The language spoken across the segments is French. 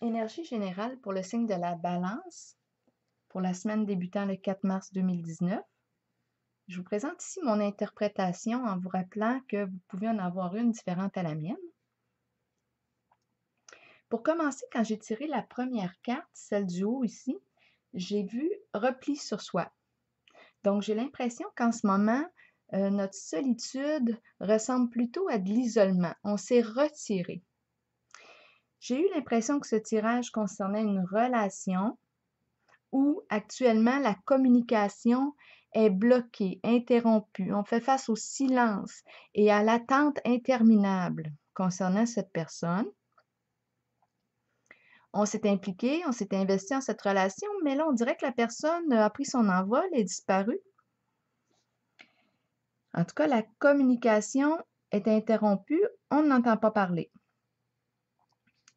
Énergie générale pour le signe de la balance pour la semaine débutant le 4 mars 2019. Je vous présente ici mon interprétation en vous rappelant que vous pouvez en avoir une différente à la mienne. Pour commencer, quand j'ai tiré la première carte, celle du haut ici, j'ai vu repli sur soi. Donc, j'ai l'impression qu'en ce moment, euh, notre solitude ressemble plutôt à de l'isolement. On s'est retiré. J'ai eu l'impression que ce tirage concernait une relation où actuellement la communication est bloquée, interrompue. On fait face au silence et à l'attente interminable concernant cette personne. On s'est impliqué, on s'est investi en cette relation, mais là, on dirait que la personne a pris son envol et disparu. En tout cas, la communication est interrompue, on n'entend pas parler.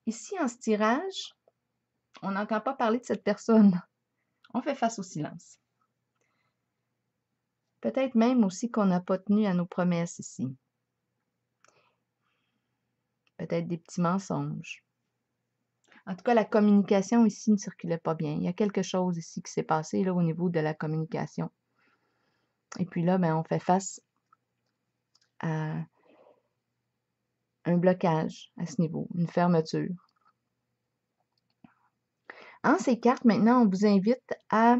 Ici, en ce tirage, on n'entend pas parler de cette personne. On fait face au silence. Peut-être même aussi qu'on n'a pas tenu à nos promesses ici. Peut-être des petits mensonges. En tout cas, la communication ici ne circulait pas bien. Il y a quelque chose ici qui s'est passé là, au niveau de la communication. Et puis là, ben, on fait face à un blocage à ce niveau, une fermeture. En ces cartes, maintenant, on vous invite à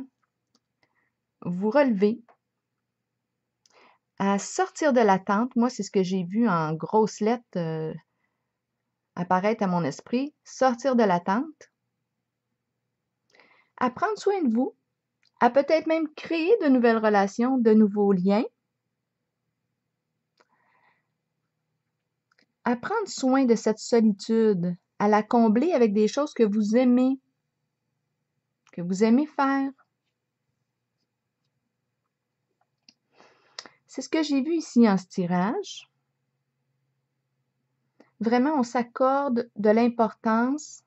vous relever, à sortir de l'attente. Moi, c'est ce que j'ai vu en grosses lettres euh, apparaître à mon esprit. Sortir de l'attente, à prendre soin de vous, à peut-être même créer de nouvelles relations, de nouveaux liens à prendre soin de cette solitude, à la combler avec des choses que vous aimez, que vous aimez faire. C'est ce que j'ai vu ici en ce tirage. Vraiment, on s'accorde de l'importance.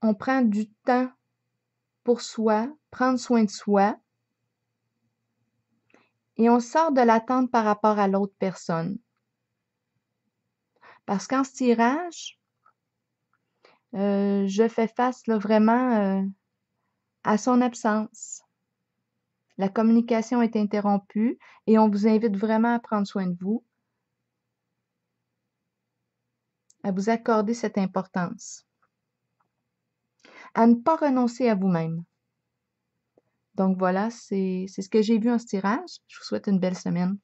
On prend du temps pour soi, prendre soin de soi. Et on sort de l'attente par rapport à l'autre personne. Parce qu'en ce tirage, euh, je fais face vraiment euh, à son absence. La communication est interrompue et on vous invite vraiment à prendre soin de vous, à vous accorder cette importance, à ne pas renoncer à vous-même. Donc voilà, c'est ce que j'ai vu en ce tirage. Je vous souhaite une belle semaine.